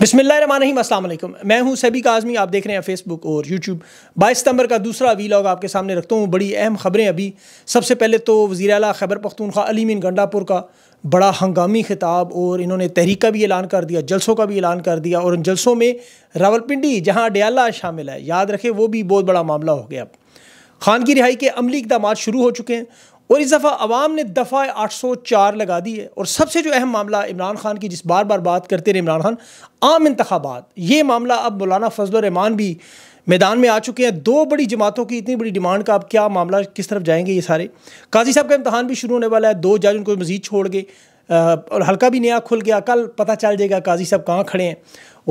بسم اللہ الرحمن الرحیم السلام علیکم میں ہوں سبی کازمی آپ دیکھ رہے ہیں فیس بک اور یوٹیوب بائیس ستمبر کا دوسرا وی لاگ آپ کے سامنے رکھتا ہوں بڑی اہم خبریں ابھی سب سے پہلے تو وزیر اعلیٰ خیبر پختونخوا علی مین گنڈا پور کا بڑا ہنگامی خطاب اور انہوں نے تحریک کا بھی اعلان کر دیا جلسوں کا بھی اعلان کر دیا اور ان جلسوں میں راولپنڈی جہاں ڈیالہ شامل ہے یاد رکھے وہ بھی بہت بڑا معاملہ ہو گیا اب خان کی رہائی کے عملی اقدامات شروع ہو چکے ہیں اور اس دفعہ عوام نے دفعہ آٹھ سو چار لگا دی ہے اور سب سے جو اہم معاملہ عمران خان کی جس بار بار بات کرتے رہے عمران خان عام انتخابات یہ معاملہ اب مولانا فضل الرحمان بھی میدان میں آ چکے ہیں دو بڑی جماعتوں کی اتنی بڑی ڈیمانڈ کا اب کیا معاملہ کس طرف جائیں گے یہ سارے قاضی صاحب کا امتحان بھی شروع ہونے والا ہے دو جج ان کو مزید چھوڑ گئے اور ہلکا بھی نیا کھل گیا کل پتہ چل جائے گا قاضی صاحب کہاں کھڑے ہیں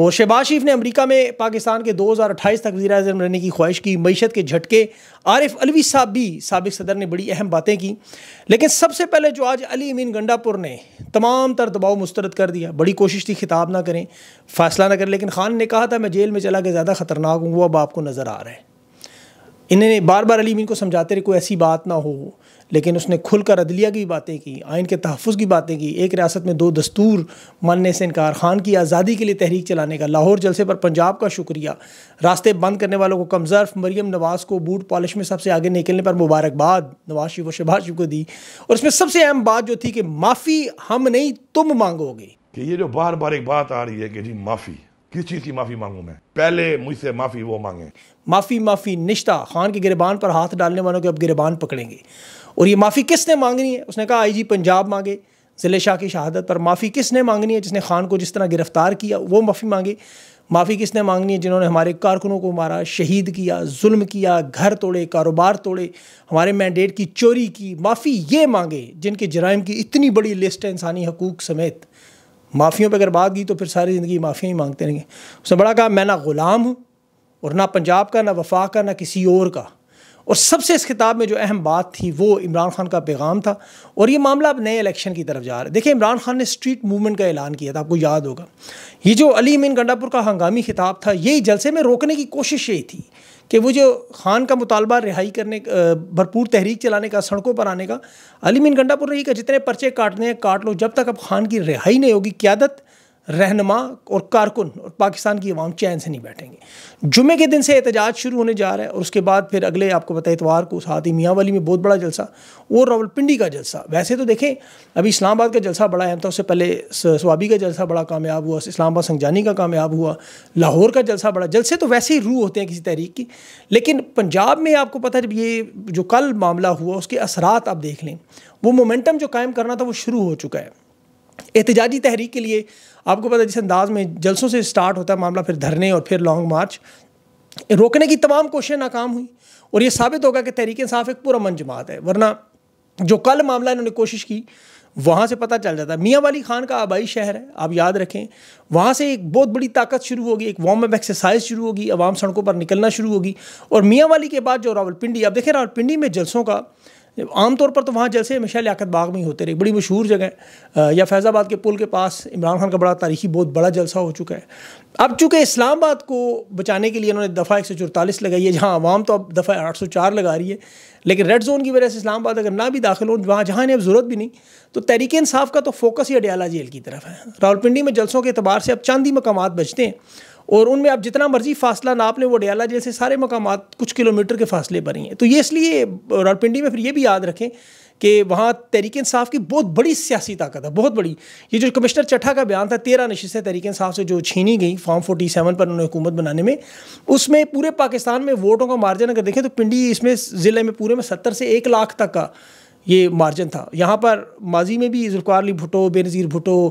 اور شہباز شریف نے امریکہ میں پاکستان کے دو ہزار اٹھائیس تک وزیر اعظم رہنے کی خواہش کی معیشت کے جھٹکے عارف الوی صاحب بھی سابق صدر نے بڑی اہم باتیں کی لیکن سب سے پہلے جو آج علی امین گنڈا پور نے تمام تر دباؤ مسترد کر دیا بڑی کوشش تھی خطاب نہ کریں فیصلہ نہ کریں لیکن خان نے کہا تھا میں جیل میں چلا کے زیادہ خطرناک ہوں وہ اب آپ کو نظر آ رہا ہے انہیں بار بار علی امین کو سمجھاتے رہے کوئی ایسی بات نہ ہو لیکن اس نے کھل کر عدلیہ کی باتیں کی آئین کے تحفظ کی باتیں کی ایک ریاست میں دو دستور ماننے سے انکار خان کی آزادی کے لیے تحریک چلانے کا لاہور جلسے پر پنجاب کا شکریہ راستے بند کرنے والوں کو کمزرف مریم نواز کو بوٹ پالش میں سب سے آگے نکلنے پر مبارکباد نواز شریف و شہباز شریف کو دی اور اس میں سب سے اہم بات جو تھی کہ معافی ہم نہیں تم مانگو گے کہ یہ جو بار بار ایک بات آ رہی ہے کہ جی معافی کس چیز کی معافی معافی نشتہ خان کے گربان پر ہاتھ ڈالنے والوں کے اب گربان پکڑیں گے اور یہ معافی کس نے مانگنی ہے اس نے کہا آئی جی پنجاب مانگے ضلع شاہ کی شہادت پر معافی کس نے مانگنی ہے جس نے خان کو جس طرح گرفتار کیا وہ معافی مانگے معافی کس نے مانگنی ہے جنہوں نے ہمارے کارکنوں کو مارا شہید کیا ظلم کیا گھر توڑے کاروبار توڑے ہمارے مینڈیٹ کی چوری کی معافی یہ مانگے جن کے جرائم کی اتنی بڑی لسٹ ہے انسانی حقوق سمیت معافیوں پہ اگر بات کی تو پھر ساری زندگی معافیاں ہی مانگتے رہیں گے اس نے بڑا کہا میں نہ غلام ہوں اور نہ پنجاب کا نہ وفاق کا نہ کسی اور کا اور سب سے اس کتاب میں جو اہم بات تھی وہ عمران خان کا پیغام تھا اور یہ معاملہ اب نئے الیکشن کی طرف جا رہا ہے دیکھیں عمران خان نے اسٹریٹ موومنٹ کا اعلان کیا تھا آپ کو یاد ہوگا یہ جو علیم گنڈا گنڈاپور کا ہنگامی خطاب تھا یہی جلسے میں روکنے کی کوشش یہی تھی کہ وہ جو خان کا مطالبہ رہائی کرنے بھرپور تحریک چلانے کا سڑکوں پر آنے کا علی مین گنڈا پور رہی کا جتنے پرچے کاٹنے ہیں کاٹ لو جب تک اب خان کی رہائی نہیں ہوگی قیادت رہنما اور کارکن اور پاکستان کی عوام چین سے نہیں بیٹھیں گے جمعے کے دن سے احتجاج شروع ہونے جا رہا ہے اور اس کے بعد پھر اگلے آپ کو بتا اتوار کو ساتھی ہی میاں والی میں بہت بڑا جلسہ اور راول پنڈی کا جلسہ ویسے تو دیکھیں ابھی اسلام آباد کا جلسہ بڑا اہم تھا اس سے پہلے سوابی کا جلسہ بڑا کامیاب ہوا اسلام آباد سنگجانی کا کامیاب ہوا لاہور کا جلسہ بڑا جلسے تو ویسے ہی روح ہوتے ہیں کسی تحریک کی لیکن پنجاب میں آپ کو پتہ جب یہ جو کل معاملہ ہوا اس کے اثرات آپ دیکھ لیں وہ مومنٹم جو قائم کرنا تھا وہ شروع ہو چکا ہے احتجاجی تحریک کے لیے آپ کو پتہ جس انداز میں جلسوں سے اسٹارٹ ہوتا ہے معاملہ پھر دھرنے اور پھر لانگ مارچ روکنے کی تمام کوششیں ناکام ہوئیں اور یہ ثابت ہوگا کہ تحریک انصاف ایک پورا جماعت ہے ورنہ جو کل معاملہ انہوں نے کوشش کی وہاں سے پتہ چل جاتا ہے میاں والی خان کا آبائی شہر ہے آپ یاد رکھیں وہاں سے ایک بہت بڑی طاقت شروع ہوگی ایک وارم اپ ایکسرسائز شروع ہوگی عوام سڑکوں پر نکلنا شروع ہوگی اور میاں والی کے بعد جو راول پنڈی آپ دیکھیں راول پنڈی میں جلسوں کا عام طور پر تو وہاں جلسے ہمیشہ لیاقت باغ میں ہی ہوتے رہے بڑی مشہور جگہ ہے یا فیض آباد کے پل کے پاس عمران خان کا بڑا تاریخی بہت بڑا جلسہ ہو چکا ہے اب چونکہ اسلام آباد کو بچانے کے لیے انہوں نے دفعہ ایک سو چورتالیس لگائی ہے جہاں عوام تو اب دفعہ آٹھ سو چار لگا رہی ہے لیکن ریڈ زون کی وجہ سے اسلام آباد اگر نہ بھی داخل ہوں وہاں جہاں انہیں اب ضرورت بھی نہیں تو تحریک انصاف کا تو فوکس ہی اڈیالہ جیل کی طرف ہے راولپنڈی میں جلسوں کے اعتبار سے اب چاندی مقامات بچتے ہیں اور ان میں آپ جتنا مرضی فاصلہ ناپ لیں وہ ڈیالہ جیسے سارے مقامات کچھ کلومیٹر کے فاصلے پر ہی ہیں تو یہ اس لیے اور میں پھر یہ بھی یاد رکھیں کہ وہاں تحریک انصاف کی بہت بڑی سیاسی طاقت ہے بہت بڑی یہ جو کمشنر چٹھا کا بیان تھا تیرہ نشستیں تحریک انصاف سے جو چھینی گئی فارم فورٹی سیون پر انہوں نے حکومت بنانے میں اس میں پورے پاکستان میں ووٹوں کا مارجن اگر دیکھیں تو پنڈی اس میں ضلع میں پورے میں ستر سے ایک لاکھ تک کا یہ مارجن تھا یہاں پر ماضی میں بھی ذو علی بھٹو بے نظیر بھٹو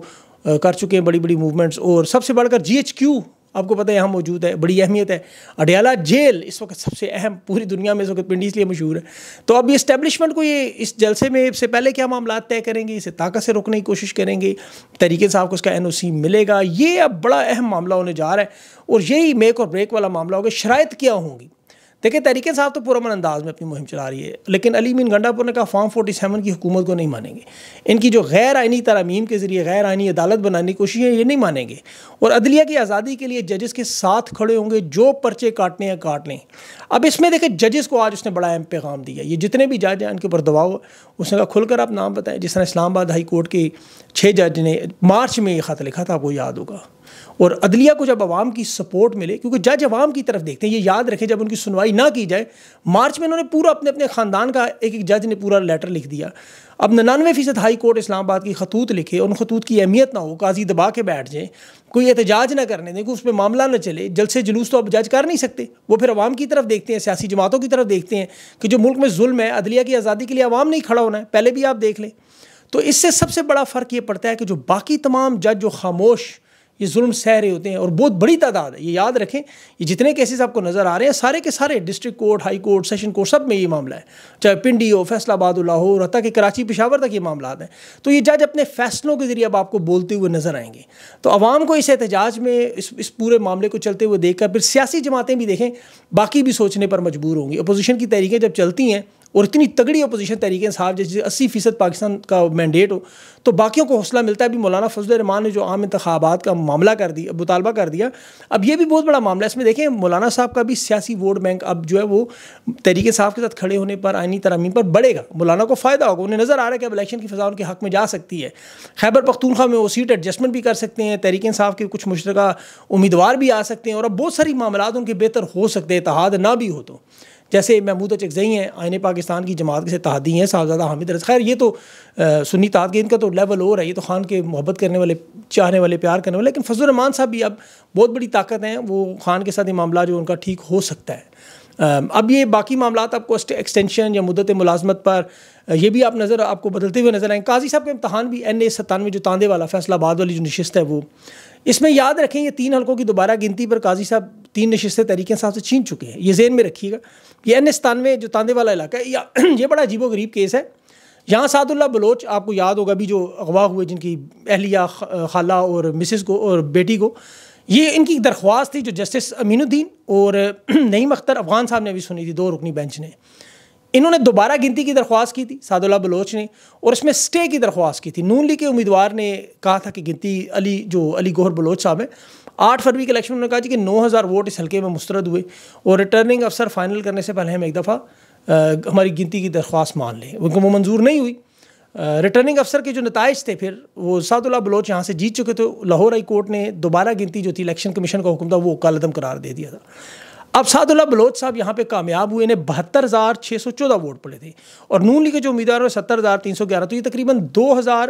کر چکے ہیں بڑی بڑی موومنٹس اور سب سے بڑھ کر جی ایچ کیو آپ کو پتہ ہے یہاں موجود ہے بڑی اہمیت ہے اڈیالہ جیل اس وقت سب سے اہم پوری دنیا میں اس وقت پنڈی اس لیے مشہور ہے تو اب یہ اسٹیبلشمنٹ کو یہ اس جلسے میں سے پہلے کیا معاملات طے کریں گے اسے طاقت سے روکنے کی کوشش کریں گے طریقے سے آپ کو اس کا این او سی ملے گا یہ اب بڑا اہم معاملہ ہونے جا رہا ہے اور یہی میک اور بریک والا معاملہ ہوگا شرائط کیا ہوں گی دیکھیں تحریک انصاف تو تو پرامن انداز میں اپنی مہم چلا رہی ہے لیکن علی مین گنڈا پور نے کہا فارم فورٹی سیون کی حکومت کو نہیں مانیں گے ان کی جو غیر آئینی ترامیم کے ذریعے غیر آئینی عدالت بنانے کی ہے یہ نہیں مانیں گے اور عدلیہ کی آزادی کے لیے ججز کے ساتھ کھڑے ہوں گے جو پرچے کاٹنے یا کاٹنے اب اس میں دیکھیں ججز کو آج اس نے بڑا اہم پیغام دیا یہ جتنے بھی جج ہیں ان کے اوپر دباؤ اس نے کہا کھل کر آپ نام بتائیں جس طرح اسلام آباد ہائی کورٹ کے چھ جج نے مارچ میں یہ خط لکھا تھا آپ کو یاد ہوگا اور عدلیہ کو جب عوام کی سپورٹ ملے کیونکہ جج عوام کی طرف دیکھتے ہیں یہ یاد رکھیں جب ان کی سنوائی نہ کی جائے مارچ میں انہوں نے پورا اپنے اپنے خاندان کا ایک ایک جج نے پورا لیٹر لکھ دیا اب ننانوے فیصد ہائی کورٹ اسلام آباد کی خطوط لکھے ان خطوط کی اہمیت نہ ہو قاضی دبا کے بیٹھ جائیں کوئی احتجاج نہ کرنے دیں کوئی اس پہ معاملہ نہ چلے جلسے جلوس تو اب جج کر نہیں سکتے وہ پھر عوام کی طرف دیکھتے ہیں سیاسی جماعتوں کی طرف دیکھتے ہیں کہ جو ملک میں ظلم ہے عدلیہ کی آزادی کے لیے عوام نہیں کھڑا ہونا ہے پہلے بھی آپ دیکھ لیں تو اس سے سب سے بڑا فرق یہ پڑتا ہے کہ جو باقی تمام جج جو خاموش یہ ظلم سہ رہے ہوتے ہیں اور بہت بڑی تعداد ہے یہ یاد رکھیں یہ جتنے کیسز آپ کو نظر آ رہے ہیں سارے کے سارے district court high court session court سب میں یہ معاملہ ہے چاہے پنڈی ہو فیصلہ آباد اللہ حتیٰ کہ کراچی پشاور تک یہ معاملات ہیں تو یہ جج اپنے فیصلوں کے ذریعے اب آپ کو بولتے ہوئے نظر آئیں گے تو عوام کو اس احتجاج میں اس اس پورے معاملے کو چلتے ہوئے دیکھ کر پھر سیاسی جماعتیں بھی دیکھیں باقی بھی سوچنے پر مجبور ہوں گی اپوزیشن کی تحریکیں جب چلتی ہیں اور اتنی تگڑی اپوزیشن تحریک انصاف جیسے اسی فیصد پاکستان کا مینڈیٹ ہو تو باقیوں کو حوصلہ ملتا ہے ابھی مولانا فضل الرحمان نے جو عام انتخابات کا معاملہ کر دیا مطالبہ کر دیا اب یہ بھی بہت بڑا معاملہ ہے اس میں دیکھیں مولانا صاحب کا بھی سیاسی ووٹ بینک اب جو ہے وہ تحریک صاحب کے ساتھ کھڑے ہونے پر آئینی ترامیم پر بڑھے گا مولانا کو فائدہ ہوگا انہیں نظر آ رہا ہے کہ اب الیکشن کی فضا ان کے حق میں جا سکتی ہے خیبر پختونخوا میں وہ سیٹ ایڈجسٹمنٹ بھی کر سکتے ہیں تحریک انصاف کے کچھ مشترکہ امیدوار بھی آ سکتے ہیں اور اب بہت ساری معاملات ان کے بہتر ہو سکتے اتحاد نہ بھی ہو تو جیسے محبودہ چیکزئی ہیں آئین پاکستان کی جماعت کے سے تحادی ہیں صاحبزادہ حامد رض خیر یہ تو سنی تعداد کا تو لیول ہو رہا ہے یہ تو خان کے محبت کرنے والے چاہنے والے پیار کرنے والے لیکن فضل الرحمان صاحب بھی اب بہت بڑی طاقت ہیں وہ خان کے ساتھ یہ معاملہ جو ان کا ٹھیک ہو سکتا ہے اب یہ باقی معاملات آپ کو ایکسٹینشن یا مدت ملازمت پر یہ بھی آپ نظر آپ کو بدلتے ہوئے نظر آئیں قاضی صاحب کے امتحان بھی این اے ستانوے جو تاندے والا فیصلہ بعد والی جو نشست ہے وہ اس میں یاد رکھیں یہ تین حلقوں کی دوبارہ گنتی پر قاضی صاحب تین نشستیں تحریک انصاف سے چھین چکے ہیں یہ ذہن میں رکھیے گا یہ این ایس تانوے جو تاندے والا علاقہ ہے یہ بڑا عجیب و غریب کیس ہے یہاں سعد اللہ بلوچ آپ کو یاد ہوگا بھی جو اغوا ہوئے جن کی اہلیہ خالہ اور مسز کو اور بیٹی کو یہ ان کی درخواست تھی جو جسٹس امین الدین اور نعیم اختر افغان صاحب نے بھی سنی تھی دو رکنی بینچ نے انہوں نے دوبارہ گنتی کی درخواست کی تھی سعد اللہ بلوچ نے اور اس میں اسٹے کی درخواست کی تھی نون لی کے امیدوار نے کہا تھا کہ گنتی علی جو علی گوہر بلوچ صاحب ہیں آٹھ فروری کے الیکشن انہوں نے کہا جی کہ نو ہزار ووٹ اس حلقے میں مسترد ہوئے اور ریٹرننگ افسر فائنل کرنے سے پہلے ہم ایک دفعہ ہماری گنتی کی درخواست مان لیں وہ منظور نہیں ہوئی ریٹرننگ افسر کے جو نتائج تھے پھر وہ سعد اللہ بلوچ یہاں سے جیت چکے تھے لاہور ہائی کورٹ نے دوبارہ گنتی جو تھی الیکشن کمیشن کا حکم تھا وہ عدم قرار دے دیا تھا اب سعد اللہ بلوچ صاحب یہاں پہ کامیاب ہوئے انہیں بہتر ہزار چھ سو چودہ ووٹ پڑے تھے اور نون لیگ کے جو امیدوار ہوئے ستر ہزار تین سو گیارہ تو یہ تقریباً دو ہزار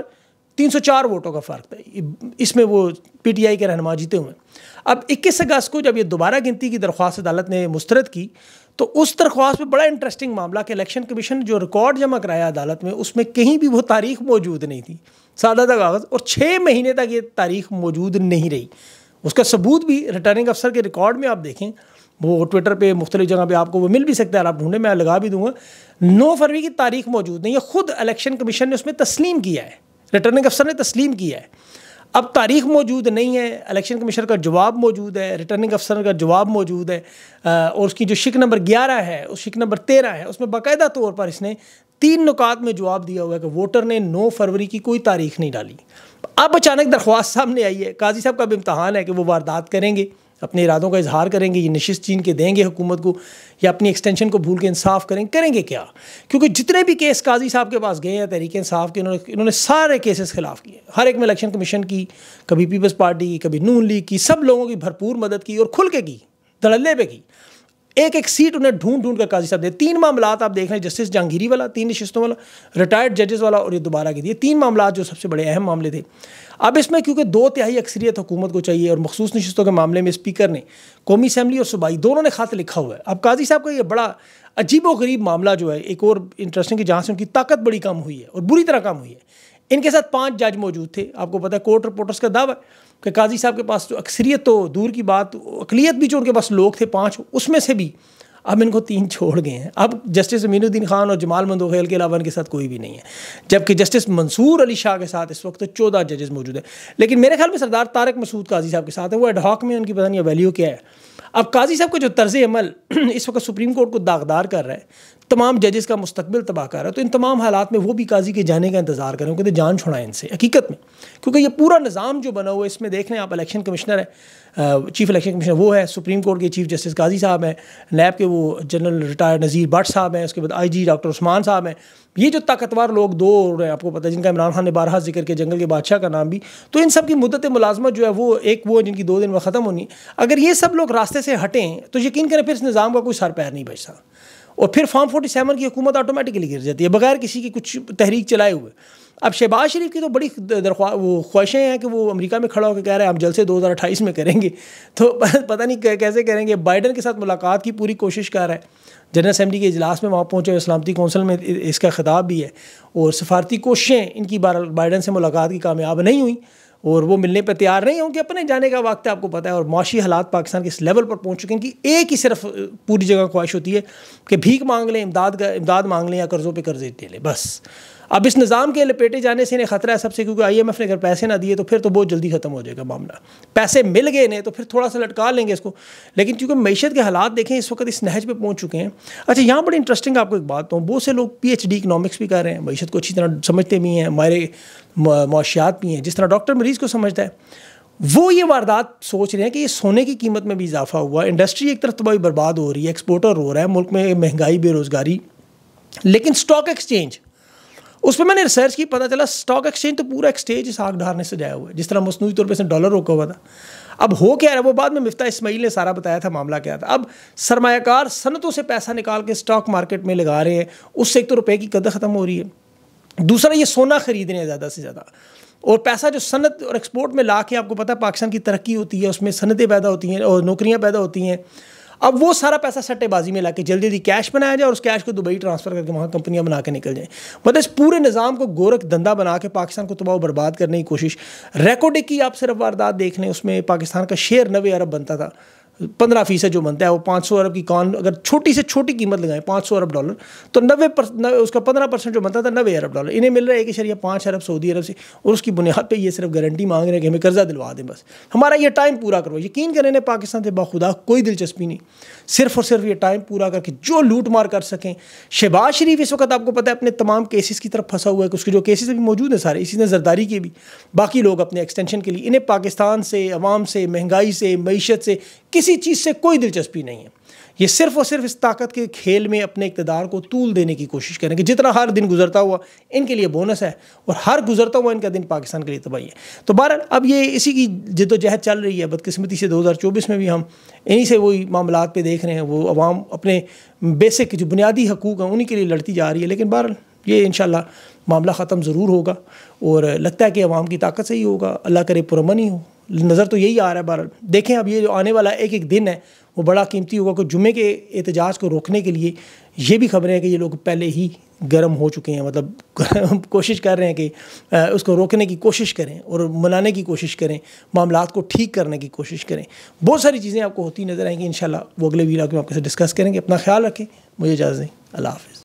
تین سو چار ووٹوں کا فرق تھا اس میں وہ پی ٹی آئی کے رہنما جیتے ہوئے ہیں اب اکیس اگست کو جب یہ دوبارہ گنتی کی درخواست عدالت نے مسترد کی تو اس درخواست پہ بڑا انٹرسٹنگ معاملہ کہ الیکشن کمیشن جو ریکارڈ جمع کرایا عدالت میں اس میں کہیں بھی وہ تاریخ موجود نہیں تھی سادہ کاغذ اور چھ مہینے تک یہ تاریخ موجود نہیں رہی اس کا ثبوت بھی ریٹرننگ افسر کے ریکارڈ میں آپ دیکھیں وہ ٹویٹر پہ مختلف جگہ پہ آپ کو وہ مل بھی سکتا ہے آپ ڈھونڈے میں لگا بھی دوں گا نو فروری کی تاریخ موجود نہیں ہے خود الیکشن کمیشن نے اس میں تسلیم کیا ہے ریٹرننگ افسر نے تسلیم کیا ہے اب تاریخ موجود نہیں ہے الیکشن کمیشن کا جواب موجود ہے ریٹرننگ افسر کا جواب موجود ہے اور اس کی جو شک نمبر گیارہ ہے اس شک نمبر تیرہ ہے اس میں باقاعدہ طور پر اس نے تین نکات میں جواب دیا ہوا ہے کہ ووٹر نے نو فروری کی کوئی تاریخ نہیں ڈالی اب اچانک درخواست سامنے آئی ہے قاضی صاحب کا بھی امتحان ہے کہ وہ واردات کریں گے اپنے ارادوں کا اظہار کریں گے یہ نشست چین کے دیں گے حکومت کو یا اپنی ایکسٹینشن کو بھول کے انصاف کریں کریں گے کیا کیونکہ جتنے بھی کیس قاضی صاحب کے پاس گئے ہیں تحریک انصاف کے انہوں نے انہوں نے سارے کیسز خلاف کیے ہر ایک میں الیکشن کمیشن کی کبھی پیپلز پارٹی کی کبھی نون لیگ کی سب لوگوں کی بھرپور مدد کی اور کھل کے کی دھڑلے پہ کی ایک ایک سیٹ انہیں ڈھونڈ ڈھونڈ کر قاضی صاحب دے تین معاملات آپ دیکھ رہے ہیں جسٹس جہانگیری والا تین نشستوں والا ریٹائرڈ ججز والا اور یہ دوبارہ کے دیے تین معاملات جو سب سے بڑے اہم معاملے تھے اب اس میں کیونکہ دو تہائی اکثریت حکومت کو چاہیے اور مخصوص نشستوں کے معاملے میں اسپیکر نے قومی اسمبلی اور صوبائی دونوں نے خط لکھا ہوا ہے اب قاضی صاحب کا یہ بڑا عجیب و غریب معاملہ جو ہے ایک اور انٹرسٹنگ کہ جہاں سے ان کی طاقت بڑی کم ہوئی ہے اور بری طرح کم ہوئی ہے ان کے ساتھ پانچ جج موجود تھے آپ کو پتا ہے کورٹ رپورٹرس کا دعویٰ ہے کہ قاضی صاحب کے پاس جو اکثریت تو دور کی بات اقلیت بھی جو ان کے پاس لوگ تھے پانچ اس میں سے بھی اب ان کو تین چھوڑ گئے ہیں اب جسٹس امین الدین خان اور جمال مندوخیل کے علاوہ ان کے ساتھ کوئی بھی نہیں ہے جبکہ جسٹس منصور علی شاہ کے ساتھ اس وقت چودہ ججز موجود ہیں لیکن میرے خیال میں سردار تارک مسعود قاضی صاحب کے ساتھ وہ ہاک میں ان کی پتہ نہیں ویلیو کیا ہے اب قاضی صاحب کا جو طرز عمل اس وقت سپریم کورٹ کو داغدار کر رہا ہے تمام ججز کا مستقبل تباہ کر رہا ہے تو ان تمام حالات میں وہ بھی قاضی کے جانے کا انتظار کریں ان کہ جان چھڑا ہے ان سے حقیقت میں کیونکہ یہ پورا نظام جو بنا ہوا اس میں دیکھ رہے ہیں آپ الیکشن کمشنر ہیں چیف الیکشن کمشنر وہ ہے سپریم کورٹ کے چیف جسٹس قاضی صاحب ہیں نیب کے وہ جنرل ریٹائر نظیر بٹ صاحب ہیں اس کے بعد آئی جی ڈاکٹر عثمان صاحب ہیں یہ جو طاقتور لوگ دو ہیں آپ کو پتہ ہے جن کا عمران خان نے بارہا ذکر کے جنگل کے بادشاہ کا نام بھی تو ان سب کی مدت ملازمت جو ہے وہ ایک وہ جن کی دو دن میں ختم ہونی اگر یہ سب لوگ راستے سے ہٹیں تو یقین کریں پھر اس نظام کا کوئی سر پیر نہیں سکتا اور پھر فارم فورٹی سیون کی حکومت آٹومیٹکلی گر جاتی ہے بغیر کسی کی کچھ تحریک چلائے ہوئے اب شہباز شریف کی تو بڑی درخواہ خواہشیں ہیں کہ وہ امریکہ میں کھڑا ہو کے کہہ رہے ہیں ہم جلد سے دو ہزار اٹھائیس میں کریں گے تو پتہ نہیں کیسے کریں گے بائیڈن کے ساتھ ملاقات کی پوری کوشش کر رہا ہے جنرل اسمبلی کے اجلاس میں وہاں پہنچے سلامتی کونسل میں اس کا خطاب بھی ہے اور سفارتی کوششیں ان کی بائیڈن سے ملاقات کی کامیاب نہیں ہوئیں اور وہ ملنے پہ تیار نہیں ہوں کہ اپنے جانے کا وقت ہے آپ کو پتہ ہے اور معاشی حالات پاکستان کے اس لیول پر پہنچ چکے ہیں کہ ایک ہی صرف پوری جگہ خواہش ہوتی ہے کہ بھیک مانگ لیں امداد امداد مانگ لیں یا قرضوں پہ قرضے دے لیں بس اب اس نظام کے لپیٹے جانے سے انہیں خطرہ ہے سب سے کیونکہ آئی ایم ایف نے اگر پیسے نہ دیے تو پھر تو بہت جلدی ختم ہو جائے گا معاملہ پیسے مل گئے انہیں تو پھر تھوڑا سا لٹکا لیں گے اس کو لیکن چونکہ معیشت کے حالات دیکھیں اس وقت اس نہج پہ پہنچ چکے ہیں اچھا یہاں بڑی انٹرسٹنگ آپ کو ایک بات ہوں بہت سے لوگ پی ایچ ڈی اکنامکس بھی کر رہے ہیں معیشت کو اچھی طرح سمجھتے بھی ہیں ہمارے معاشیات بھی ہیں جس طرح ڈاکٹر مریض کو سمجھتا ہے وہ یہ واردات سوچ رہے ہیں کہ یہ سونے کی قیمت میں بھی اضافہ ہوا انڈسٹری ایک طرف تباہی برباد ہو رہی ہے ایکسپورٹر ہو رہا ہے ملک میں مہنگائی بے روزگاری لیکن اسٹاک ایکسچینج اس پہ میں نے ریسرچ کی پتہ چلا اسٹاک ایکسچینج تو پورا ایکسچینج اس آگ ڈھارنے سے جایا ہوا ہے جس طرح مصنوعی طور پہ اس نے ڈالر روکا ہوا تھا اب ہو کیا ہے وہ بعد میں مفتا اسماعیل نے سارا بتایا تھا معاملہ کیا تھا اب سرمایہ کار صنعتوں سے پیسہ نکال کے اسٹاک مارکیٹ میں لگا رہے ہیں اس سے ایک تو روپے کی قدر ختم ہو رہی ہے دوسرا یہ سونا خرید رہے ہیں زیادہ سے زیادہ اور پیسہ جو صنعت اور ایکسپورٹ میں لا کے آپ کو پتا ہے پاکستان کی ترقی ہوتی ہے اس میں صنعتیں پیدا ہوتی ہیں اور نوکریاں پیدا ہوتی ہیں اب وہ سارا پیسہ سٹے بازی میں لا کے جلدی جلدی کیش بنایا جائے اور اس کیش کو دبئی ٹرانسفر کر کے وہاں کمپنیاں بنا کے نکل جائیں مطلب اس پورے نظام کو گورکھ دندہ بنا کے پاکستان کو تباہ و برباد کرنے کی کوشش ریکوڈک کی آپ صرف واردات دیکھ لیں اس میں پاکستان کا شیئر نوے ارب بنتا تھا پندرہ فیصد جو بنتا ہے وہ پانچ سو ارب کی کان اگر چھوٹی سے چھوٹی قیمت لگائیں پانچ سو ارب ڈالر تو نوے پرسن اس کا پندرہ پرسینٹ جو بنتا تھا نوے ارب ڈالر انہیں مل رہا ہے ایک شر پانچ ارب سعودی عرب سے اور اس کی بنیاد پہ یہ صرف گارنٹی مانگ رہے ہیں کہ ہمیں قرضہ دلوا دیں بس ہمارا یہ ٹائم پورا کرو یقین کریں نے پاکستان سے باخدا کوئی دلچسپی نہیں صرف اور صرف یہ ٹائم پورا کر کے جو لوٹ مار کر سکیں شہباز شریف اس وقت آپ کو پتہ ہے اپنے تمام کیسز کی طرف پھنسا ہوا ہے کہ اس کے جو کیسز ابھی موجود ہیں سارے اسی نے زرداری کے بھی باقی لوگ اپنے ایکسٹینشن کے لیے انہیں پاکستان سے عوام سے مہنگائی سے معیشت سے کس کسی چیز سے کوئی دلچسپی نہیں ہے یہ صرف اور صرف اس طاقت کے کھیل میں اپنے اقتدار کو طول دینے کی کوشش کریں کہ جتنا ہر دن گزرتا ہوا ان کے لیے بونس ہے اور ہر گزرتا ہوا ان کا دن پاکستان کے لیے تباہی ہے تو بہرحال اب یہ اسی کی جد و جہد چل رہی ہے بدقسمتی سے دو ہزار چوبیس میں بھی ہم انہی سے وہی معاملات پہ دیکھ رہے ہیں وہ عوام اپنے بیسک جو بنیادی حقوق ہیں انہی کے لیے لڑتی جا رہی ہے لیکن بہرحال یہ ان شاء اللہ معاملہ ختم ضرور ہوگا اور لگتا ہے کہ عوام کی طاقت سے ہی ہوگا اللہ کرے ہی ہو نظر تو یہی آ رہا ہے بہرحال دیکھیں اب یہ جو آنے والا ایک ایک دن ہے وہ بڑا قیمتی ہوگا کہ جمعے کے احتجاج کو روکنے کے لیے یہ بھی خبریں ہیں کہ یہ لوگ پہلے ہی گرم ہو چکے ہیں مطلب کوشش کر رہے ہیں کہ اس کو روکنے کی کوشش کریں اور منانے کی کوشش کریں معاملات کو ٹھیک کرنے کی کوشش کریں بہت ساری چیزیں آپ کو ہوتی نظر آئیں گی انشاءاللہ وہ اگلے بھی میں آپ کے ساتھ ڈسکس کریں گے اپنا خیال رکھیں مجھے اجازت دیں اللہ حافظ